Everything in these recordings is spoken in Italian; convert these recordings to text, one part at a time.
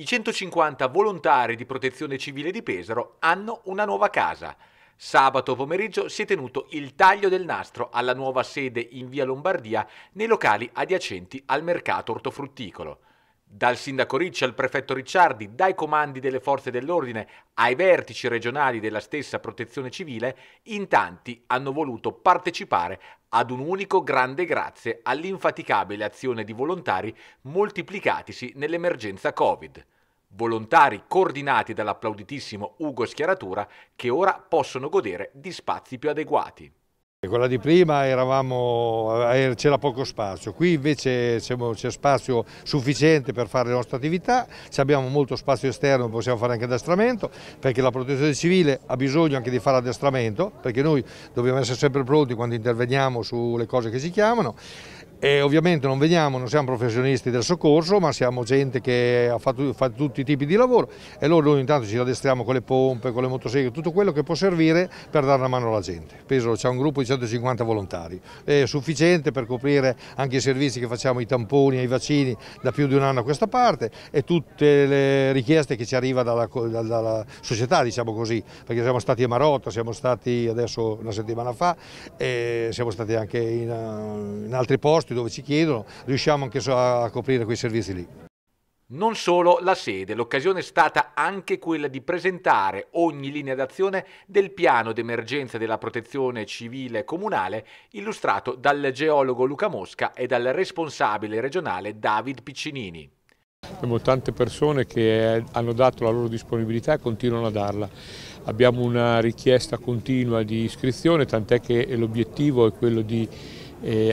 I 150 volontari di protezione civile di Pesaro hanno una nuova casa. Sabato pomeriggio si è tenuto il taglio del nastro alla nuova sede in via Lombardia nei locali adiacenti al mercato ortofrutticolo. Dal sindaco Ricci al prefetto Ricciardi, dai comandi delle forze dell'ordine ai vertici regionali della stessa protezione civile, in tanti hanno voluto partecipare ad un unico grande grazie all'infaticabile azione di volontari moltiplicatisi nell'emergenza Covid. Volontari coordinati dall'applauditissimo Ugo Schiaratura che ora possono godere di spazi più adeguati. Quella di prima eh, c'era poco spazio, qui invece c'è spazio sufficiente per fare le nostre attività, abbiamo molto spazio esterno, possiamo fare anche addestramento, perché la protezione civile ha bisogno anche di fare addestramento, perché noi dobbiamo essere sempre pronti quando interveniamo sulle cose che si chiamano e ovviamente non veniamo, non siamo professionisti del soccorso, ma siamo gente che ha fatto, fatto tutti i tipi di lavoro e loro ogni tanto ci addestriamo con le pompe, con le motoseghe, tutto quello che può servire per dare una mano alla gente. Pesaro c'è un gruppo di 150 volontari, è sufficiente per coprire anche i servizi che facciamo, i tamponi, i vaccini da più di un anno a questa parte e tutte le richieste che ci arrivano dalla, dalla società, diciamo così, perché siamo stati a Marotta, siamo stati adesso una settimana fa, e siamo stati anche in, eh, in altri posti posti dove ci chiedono, riusciamo anche a coprire quei servizi lì. Non solo la sede, l'occasione è stata anche quella di presentare ogni linea d'azione del piano d'emergenza della protezione civile comunale illustrato dal geologo Luca Mosca e dal responsabile regionale David Piccinini. Abbiamo tante persone che eh, hanno dato la loro disponibilità e continuano a darla. Abbiamo una richiesta continua di iscrizione, tant'è che l'obiettivo è quello di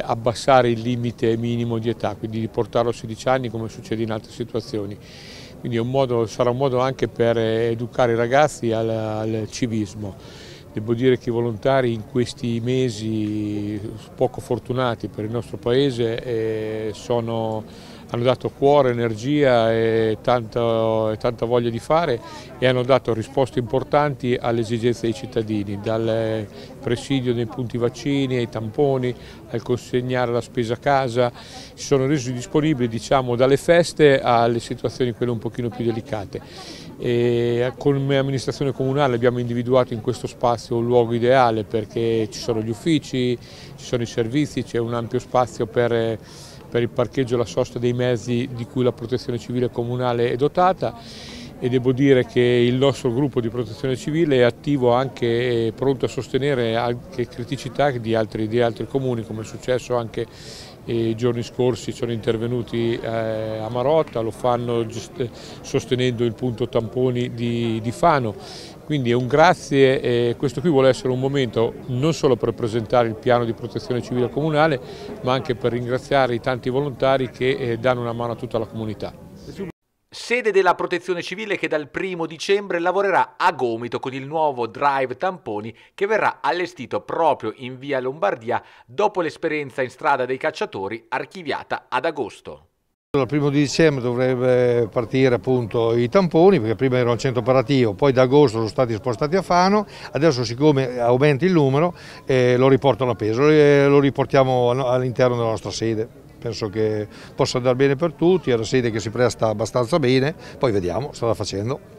abbassare il limite minimo di età, quindi di portarlo a 16 anni come succede in altre situazioni. Quindi un modo, sarà un modo anche per eh, educare i ragazzi al, al civismo. Devo dire che i volontari in questi mesi poco fortunati per il nostro Paese eh, sono hanno dato cuore, energia e tanta, e tanta voglia di fare e hanno dato risposte importanti alle esigenze dei cittadini, dal presidio dei punti vaccini ai tamponi, al consegnare la spesa a casa, si sono resi disponibili diciamo, dalle feste alle situazioni quelle un pochino più delicate. E come amministrazione comunale abbiamo individuato in questo spazio un luogo ideale perché ci sono gli uffici, ci sono i servizi, c'è un ampio spazio per per il parcheggio e la sosta dei mezzi di cui la protezione civile comunale è dotata e devo dire che il nostro gruppo di protezione civile è attivo anche e pronto a sostenere anche criticità di altri, di altri comuni come è successo anche eh, i giorni scorsi sono intervenuti eh, a Marotta, lo fanno sostenendo il punto tamponi di, di Fano quindi un grazie, eh, questo qui vuole essere un momento non solo per presentare il piano di protezione civile comunale ma anche per ringraziare i tanti volontari che eh, danno una mano a tutta la comunità sede della Protezione Civile che dal primo dicembre lavorerà a gomito con il nuovo Drive Tamponi che verrà allestito proprio in via Lombardia dopo l'esperienza in strada dei cacciatori archiviata ad agosto. Dal 1 di dicembre dovrebbe partire appunto i tamponi perché prima erano al centro operativo, poi da agosto sono stati spostati a Fano, adesso siccome aumenta il numero eh, lo riportano a peso, e eh, lo riportiamo all'interno della nostra sede penso che possa andare bene per tutti, è una sede che si presta abbastanza bene, poi vediamo, starà facendo.